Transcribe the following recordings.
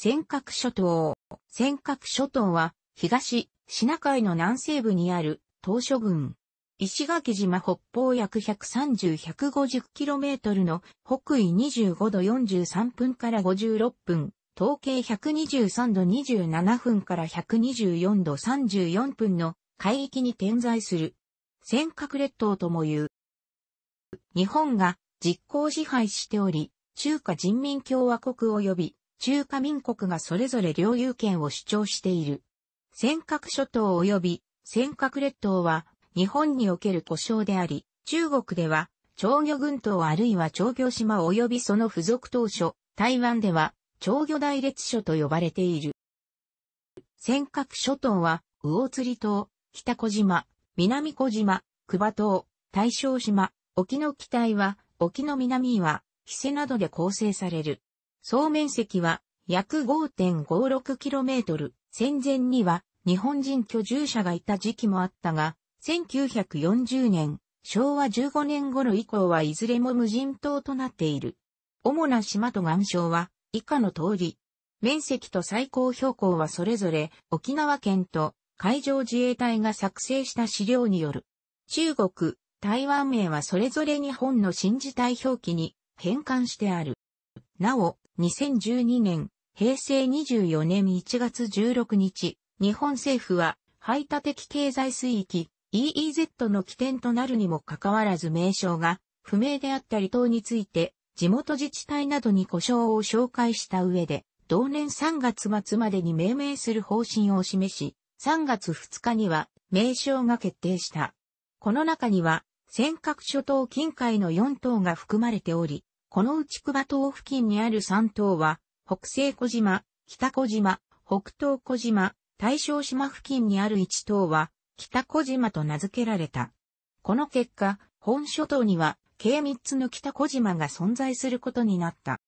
尖閣諸島。尖閣諸島は、東、シナ海の南西部にある、島諸郡。石垣島北方約130、150km の北緯25度43分から56分、統計123度27分から124度34分の海域に点在する。尖閣列島とも言う。日本が実効支配しており、中華人民共和国及び中華民国がそれぞれ領有権を主張している。尖閣諸島及び尖閣列島は日本における故障であり、中国では長魚群島あるいは長魚島及びその付属島初、台湾では長魚大列所と呼ばれている。尖閣諸島は魚釣島、北小島、南小島、久場島、大正島、沖の北は、沖の南は、ヒセなどで構成される。総面積は約 5.56km。戦前には日本人居住者がいた時期もあったが、1940年、昭和15年頃以降はいずれも無人島となっている。主な島と岩礁は以下の通り。面積と最高標高はそれぞれ沖縄県と海上自衛隊が作成した資料による。中国、台湾名はそれぞれ日本の新字体表記に変換してある。なお、2012年、平成24年1月16日、日本政府は、排他的経済水域 EEZ の起点となるにもかかわらず名称が不明であった離島について、地元自治体などに故障を紹介した上で、同年3月末までに命名する方針を示し、3月2日には名称が決定した。この中には、尖閣諸島近海の4島が含まれており、この内久場島付近にある3島は、北西小島、北小島、北東小島、大正島付近にある1島は、北小島と名付けられた。この結果、本諸島には、計3つの北小島が存在することになった。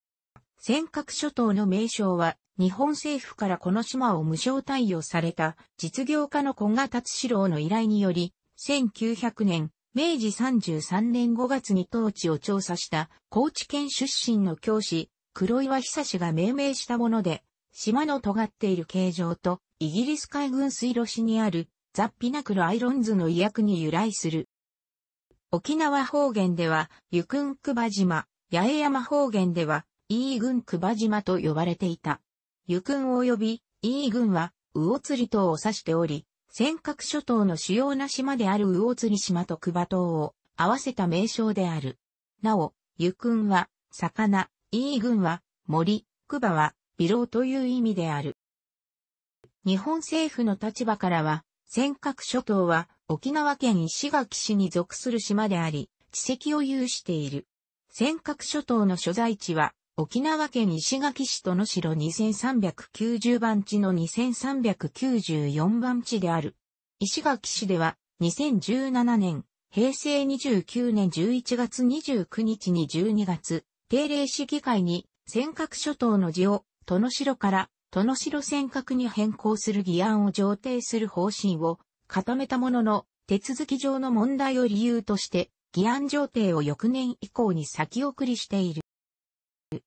尖閣諸島の名称は、日本政府からこの島を無償貸与された実業家の小賀達志郎の依頼により、1900年、明治33年5月に当地を調査した高知県出身の教師、黒岩久志が命名したもので、島の尖っている形状とイギリス海軍水路市にあるザ・ピナクロアイロンズの意訳に由来する。沖縄方言では、ゆくんくば島、八重山方言では、イー郡くば島と呼ばれていた。湯郡及び、イー郡は、魚釣り島を指しており、尖閣諸島の主要な島である魚釣島と久場島を合わせた名称である。なお、湯ンは、魚、イー軍は、森、久場は、微老という意味である。日本政府の立場からは、尖閣諸島は沖縄県石垣市に属する島であり、地籍を有している。尖閣諸島の所在地は沖縄県石垣市との城2390番地の2394番地である。石垣市では2017年、平成29年11月29日に12月、定例市議会に尖閣諸島の字を、との城から、との城尖閣に変更する議案を上呈する方針を固めたものの、手続き上の問題を理由として、議案上程を翌年以降に先送りしている。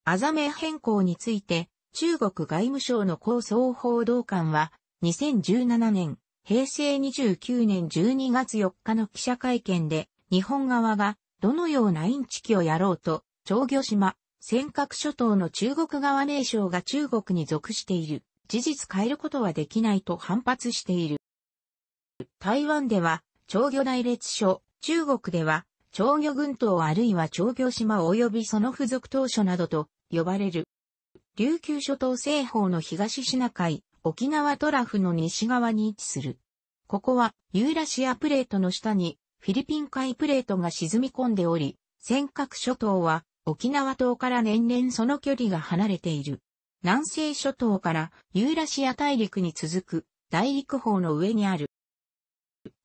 アザ名変更について、中国外務省の高層報道官は、2017年、平成29年12月4日の記者会見で、日本側がどのようなインチキをやろうと、長魚島、尖閣諸島の中国側名称が中国に属している。事実変えることはできないと反発している。台湾では、長魚大列書、中国では、長魚群島あるいは長魚島及びその付属島所などと呼ばれる。琉球諸島西方の東シナ海、沖縄トラフの西側に位置する。ここはユーラシアプレートの下にフィリピン海プレートが沈み込んでおり、尖閣諸島は沖縄島から年々その距離が離れている。南西諸島からユーラシア大陸に続く大陸方の上にある。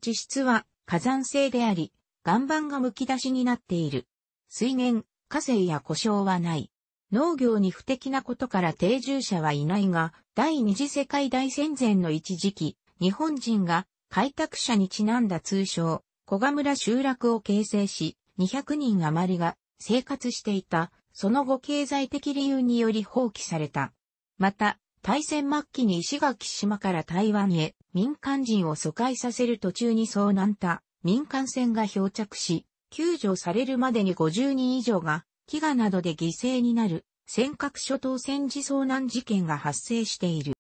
地質は火山性であり、岩盤が剥き出しになっている。水源、火星や故障はない。農業に不適なことから定住者はいないが、第二次世界大戦前の一時期、日本人が開拓者にちなんだ通称、小賀村集落を形成し、200人余りが生活していた、その後経済的理由により放棄された。また、大戦末期に石垣島から台湾へ民間人を疎開させる途中に遭難た民間船が漂着し、救助されるまでに50人以上が飢餓などで犠牲になる尖閣諸島戦時遭難事件が発生している。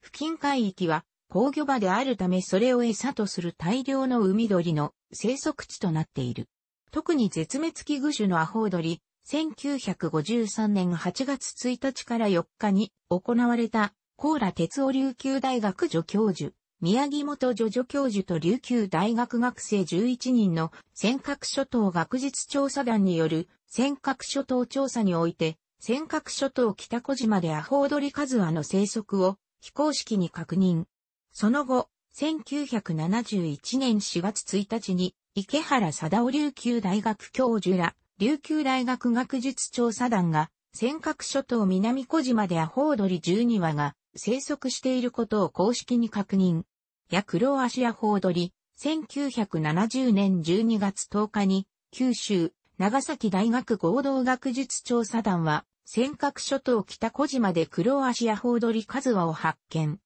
付近海域は工業場であるためそれを餌とする大量の海鳥の生息地となっている。特に絶滅危惧種のアホウドリ、1953年8月1日から4日に行われたコーラ鉄尾琉球大学助教授宮城元助助教授と琉球大学学生11人の尖閣諸島学術調査団による尖閣諸島調査において、尖閣諸島北小島でアホウドリカズワの生息を非公式に確認。その後、1971年4月1日に池原貞夫琉球大学教授ら琉球大学学術調査団が尖閣諸島南小島でアホウドリ12羽が生息していることを公式に確認。やクロアシア報道り、1970年12月10日に、九州、長崎大学合同学術調査団は、尖閣諸島北小島でクロアシア報道りカズワを発見。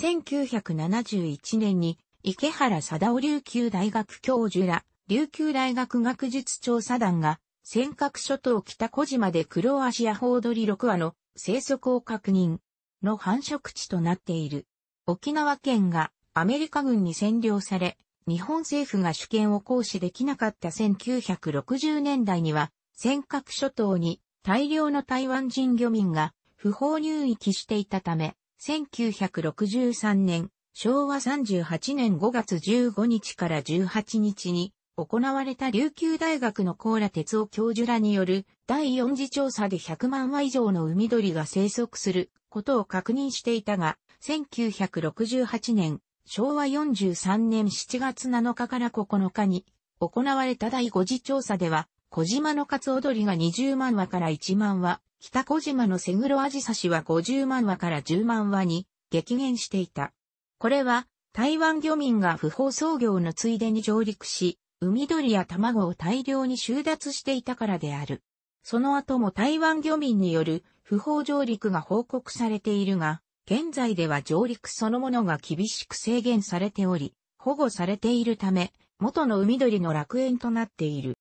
1971年に、池原貞夫琉球大学教授ら、琉球大学学術調査団が、尖閣諸島北小島でクロアシアホオドリ6羽の生息を確認の繁殖地となっている。沖縄県がアメリカ軍に占領され、日本政府が主権を行使できなかった1960年代には、尖閣諸島に大量の台湾人漁民が不法入域していたため、1963年、昭和38年5月15日から18日に行われた琉球大学のーラ哲夫教授らによる第4次調査で100万羽以上の海鳥が生息することを確認していたが、1968年昭和43年7月7日から9日に行われた第5次調査では、小島のカツオドリが20万羽から1万羽、北小島のセグロアジサシは50万羽から10万羽に激減していた。これは、台湾漁民が不法操業のついでに上陸し、海鳥や卵を大量に収奪していたからである。その後も台湾漁民による不法上陸が報告されているが、現在では上陸そのものが厳しく制限されており、保護されているため、元の海鳥の楽園となっている。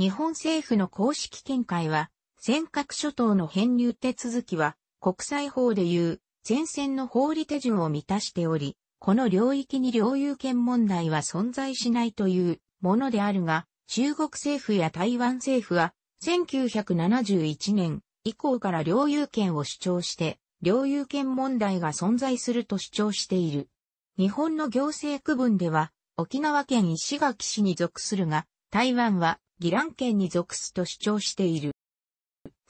日本政府の公式見解は、尖閣諸島の編入手続きは、国際法でいう、前線の法理手順を満たしており、この領域に領有権問題は存在しないというものであるが、中国政府や台湾政府は、1971年以降から領有権を主張して、領有権問題が存在すると主張している。日本の行政区分では、沖縄県石垣市に属するが、台湾は宜蘭県に属すと主張している。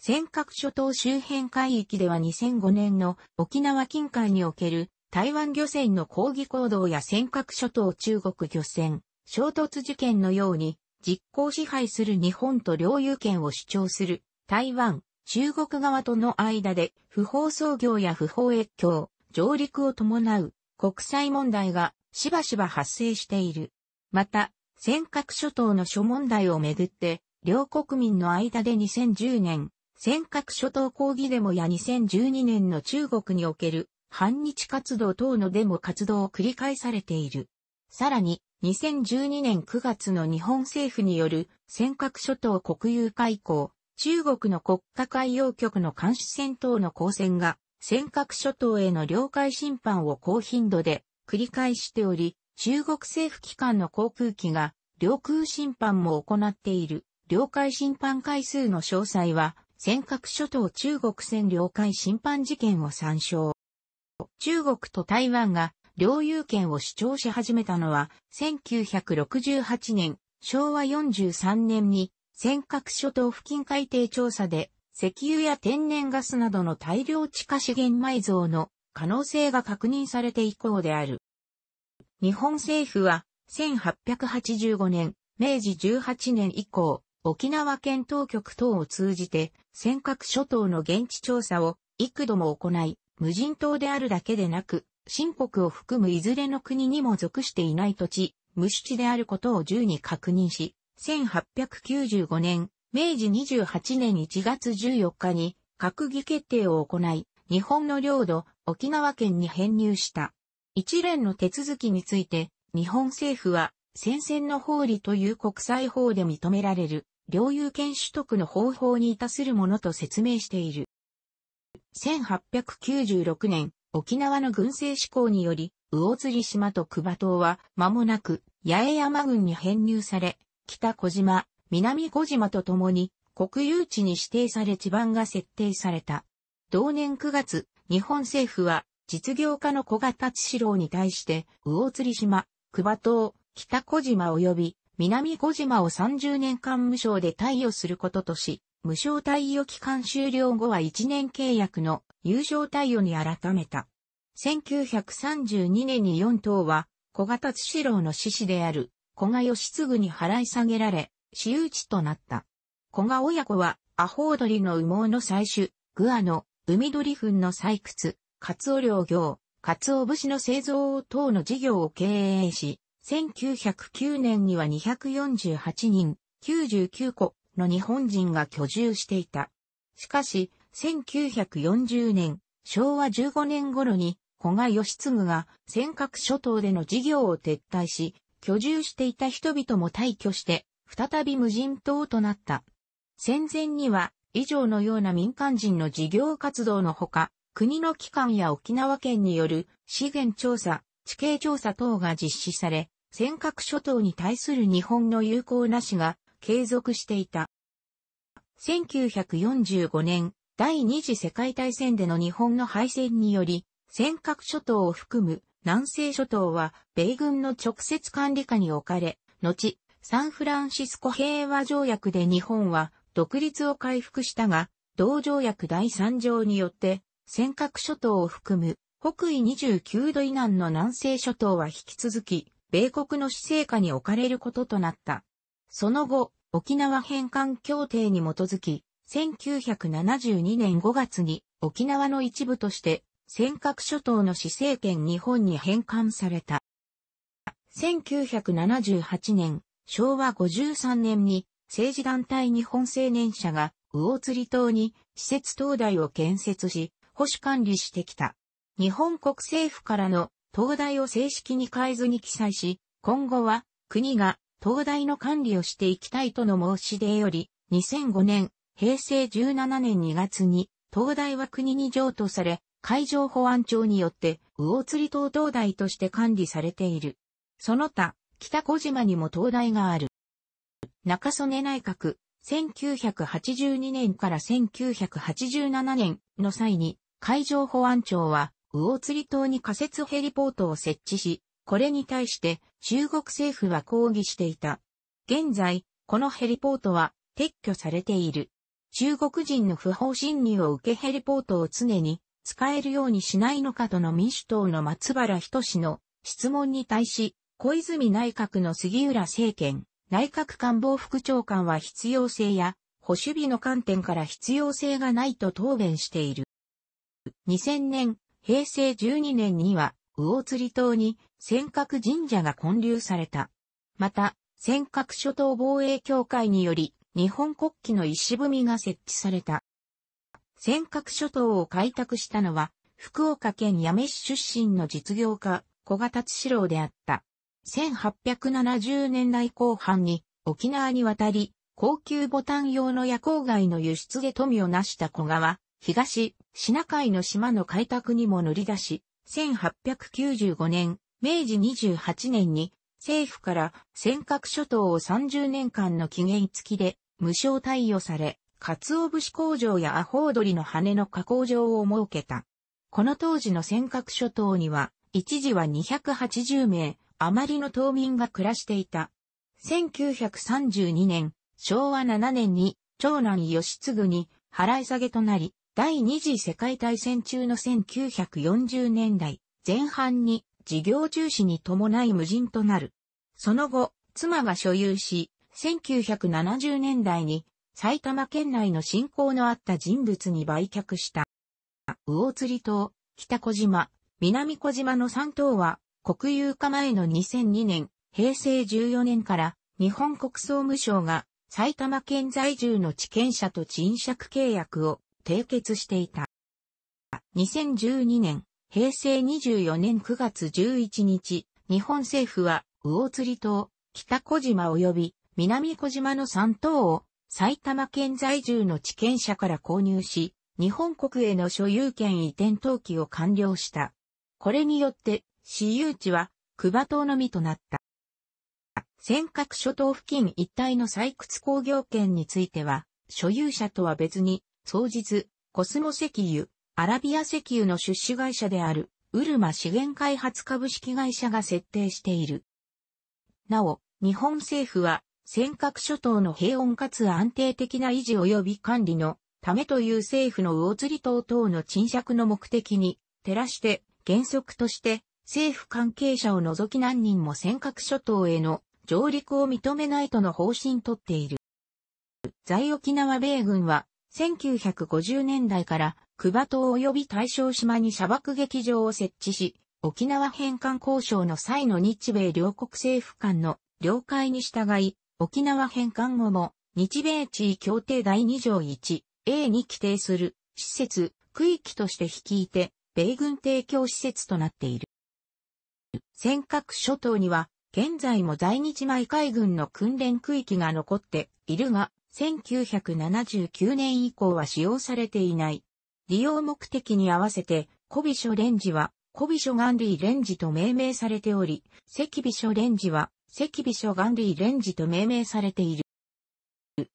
尖閣諸島周辺海域では2005年の沖縄近海における台湾漁船の抗議行動や尖閣諸島中国漁船衝突事件のように実行支配する日本と領有権を主張する台湾中国側との間で不法操業や不法越境、上陸を伴う国際問題がしばしば発生している。また、尖閣諸島の諸問題をめぐって、両国民の間で2010年、尖閣諸島抗議デモや2012年の中国における反日活動等のデモ活動を繰り返されている。さらに、2012年9月の日本政府による尖閣諸島国有化以降、中国の国家海洋局の監視船等の航船が、尖閣諸島への領海侵犯を高頻度で繰り返しており、中国政府機関の航空機が領空侵犯も行っている。領海侵犯回数の詳細は、尖閣諸島中国船領海侵犯事件を参照。中国と台湾が領有権を主張し始めたのは、1968年、昭和43年に尖閣諸島付近海底調査で、石油や天然ガスなどの大量地下資源埋蔵の可能性が確認されて以降である。日本政府は、1885年、明治18年以降、沖縄県当局等を通じて、尖閣諸島の現地調査を幾度も行い、無人島であるだけでなく、新国を含むいずれの国にも属していない土地、無主地であることを十に確認し、1895年、明治28年1月14日に閣議決定を行い、日本の領土、沖縄県に編入した。一連の手続きについて、日本政府は、戦線の法理という国際法で認められる、領有権取得の方法にたするものと説明している。1896年、沖縄の軍政施行により、魚釣島と久場島は、間もなく、八重山軍に編入され、北小島、南小島とともに国有地に指定され地盤が設定された。同年9月、日本政府は実業家の小型四郎に対して魚釣島、久場島、北小島及び南小島を30年間無償で貸与することとし、無償貸与期間終了後は1年契約の有償貸与に改めた。1932年に4島は小型四郎の獅子である古賀義継に払い下げられ、私有地となった。古賀親子は、アホウドリの羽毛の採取、グアの海鳥粉の採掘、カツオ漁業、カツオ節の製造等の事業を経営し、1909年には248人、99個の日本人が居住していた。しかし、1940年、昭和15年頃に、古賀義継が尖閣諸島での事業を撤退し、居住していた人々も退去して、再び無人島となった。戦前には、以上のような民間人の事業活動のほか、国の機関や沖縄県による資源調査、地形調査等が実施され、尖閣諸島に対する日本の有効なしが継続していた。1945年、第二次世界大戦での日本の敗戦により、尖閣諸島を含む南西諸島は米軍の直接管理下に置かれ、後、サンフランシスコ平和条約で日本は独立を回復したが、同条約第3条によって、尖閣諸島を含む北緯29度以南の南西諸島は引き続き、米国の施政下に置かれることとなった。その後、沖縄返還協定に基づき、1972年5月に沖縄の一部として尖閣諸島の市政権日本に返還された。1978年、昭和53年に政治団体日本青年社が魚釣島に施設灯台を建設し、保守管理してきた。日本国政府からの灯台を正式に変えずに記載し、今後は国が灯台の管理をしていきたいとの申し出より、2005年、平成17年2月に灯台は国に譲渡され、海上保安庁によって、魚釣島灯台として管理されている。その他、北小島にも灯台がある。中曽根内閣、1982年から1987年の際に、海上保安庁は、魚釣島に仮設ヘリポートを設置し、これに対して中国政府は抗議していた。現在、このヘリポートは撤去されている。中国人の不法侵入を受けヘリポートを常に使えるようにしないのかとの民主党の松原仁の質問に対し、小泉内閣の杉浦政権、内閣官房副長官は必要性や保守備の観点から必要性がないと答弁している。2000年、平成12年には、魚釣島に尖閣神社が建立された。また、尖閣諸島防衛協会により、日本国旗の石踏みが設置された。尖閣諸島を開拓したのは、福岡県八女市出身の実業家、小賀達志郎であった。1870年代後半に沖縄に渡り、高級ボタン用の夜光街の輸出で富を成した小賀は、東、シナ海の島の開拓にも乗り出し、1895年、明治28年に、政府から尖閣諸島を30年間の期限付きで無償貸与され、鰹節工場やアホウドリの羽の加工場を設けた。この当時の尖閣諸島には、一時は280名、余りの島民が暮らしていた。1932年、昭和7年に、長男義継に払い下げとなり、第二次世界大戦中の1940年代前半に事業中止に伴い無人となる。その後、妻が所有し、1970年代に埼玉県内の信仰のあった人物に売却した。魚釣島、北小島、南小島の3島は国有化前の2002年、平成14年から日本国総務省が埼玉県在住の地権者と賃借契約を締結していた。2012年、平成24年9月11日、日本政府は魚釣島、北小島及び南小島の3島を埼玉県在住の地権者から購入し、日本国への所有権移転登記を完了した。これによって、私有地は、久場島のみとなった。尖閣諸島付近一帯の採掘工業権については、所有者とは別に、当日、コスモ石油、アラビア石油の出資会社である、ウルマ資源開発株式会社が設定している。なお、日本政府は尖閣諸島の平穏かつ安定的な維持及び管理のためという政府の魚釣島等の沈借の目的に照らして原則として政府関係者を除き何人も尖閣諸島への上陸を認めないとの方針とっている。在沖縄米軍は1950年代からクバ島及び大正島に砂漠劇場を設置し、沖縄返還交渉の際の日米両国政府間の了解に従い、沖縄返還後も、日米地位協定第2条 1A に規定する施設、区域として率いて、米軍提供施設となっている。尖閣諸島には、現在も在日米海軍の訓練区域が残っているが、1979年以降は使用されていない。利用目的に合わせて、古美ョレンジは、古美ョガンリーレンジと命名されており、赤美ョレンジは、赤美書眼類レンジと命名されている。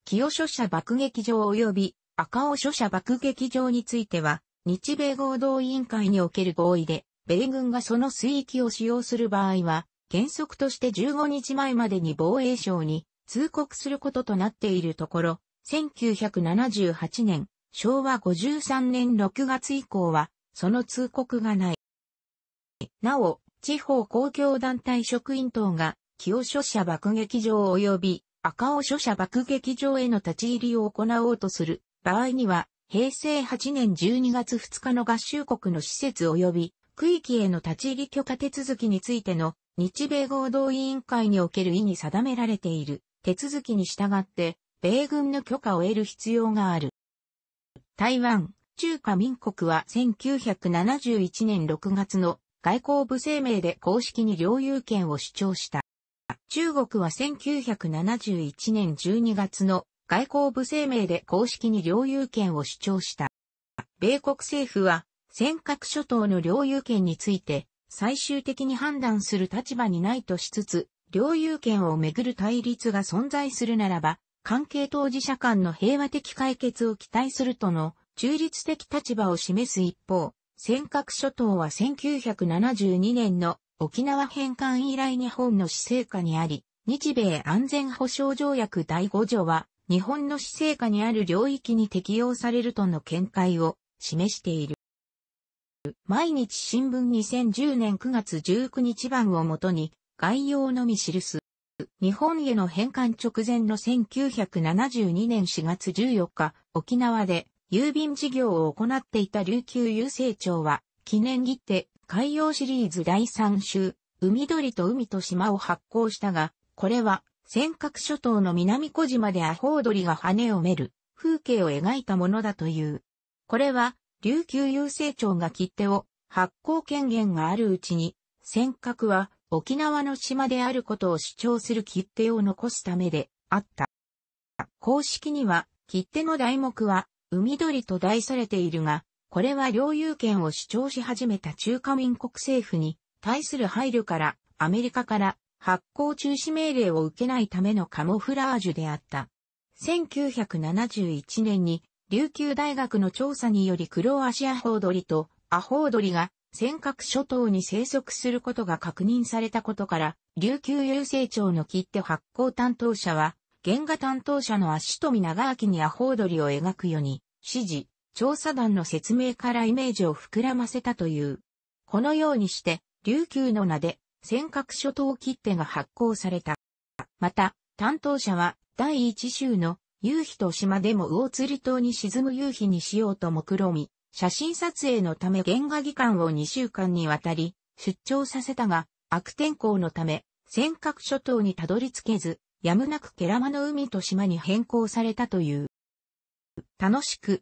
清書社爆撃場及び赤尾書社爆撃場については、日米合同委員会における合意で、米軍がその水域を使用する場合は、原則として15日前までに防衛省に通告することとなっているところ、1978年、昭和53年6月以降は、その通告がない。なお、地方公共団体職員等が清書者爆撃場及び赤尾書者爆撃場への立ち入りを行おうとする場合には、平成8年12月2日の合衆国の施設及び区域への立ち入り許可手続きについての日米合同委員会における意に定められている手続きに従って、米軍の許可を得る必要がある。台湾、中華民国は1971年6月の外交部声明で公式に領有権を主張した。中国は1971年12月の外交部声明で公式に領有権を主張した。米国政府は尖閣諸島の領有権について最終的に判断する立場にないとしつつ、領有権をめぐる対立が存在するならば、関係当事者間の平和的解決を期待するとの中立的立場を示す一方、尖閣諸島は1972年の沖縄返還以来日本の施政下にあり、日米安全保障条約第5条は、日本の施政下にある領域に適用されるとの見解を示している。毎日新聞2010年9月19日版をもとに概要のみ記す。日本への返還直前の1972年4月14日、沖縄で郵便事業を行っていた琉球郵政庁は記念切手海洋シリーズ第3週、海鳥と海と島を発行したが、これは、尖閣諸島の南小島でアホウドリが羽をめる風景を描いたものだという。これは、琉球郵政庁が切手を発行権限があるうちに、尖閣は沖縄の島であることを主張する切手を残すためであった。公式には、切手の題目は、海鳥と題されているが、これは領有権を主張し始めた中華民国政府に対する配慮からアメリカから発行中止命令を受けないためのカモフラージュであった。1971年に琉球大学の調査により黒足アホウドリとアホウドリが尖閣諸島に生息することが確認されたことから、琉球郵政庁の切手発行担当者は、原画担当者の足富長明にアホウドリを描くように指示。調査団の説明からイメージを膨らませたという。このようにして、琉球の名で、尖閣諸島切手が発行された。また、担当者は、第一州の、夕日と島でも魚釣り島に沈む夕日にしようと目論み、写真撮影のため原画技官を2週間にわたり、出張させたが、悪天候のため、尖閣諸島にたどり着けず、やむなくケラマの海と島に変更されたという。楽しく、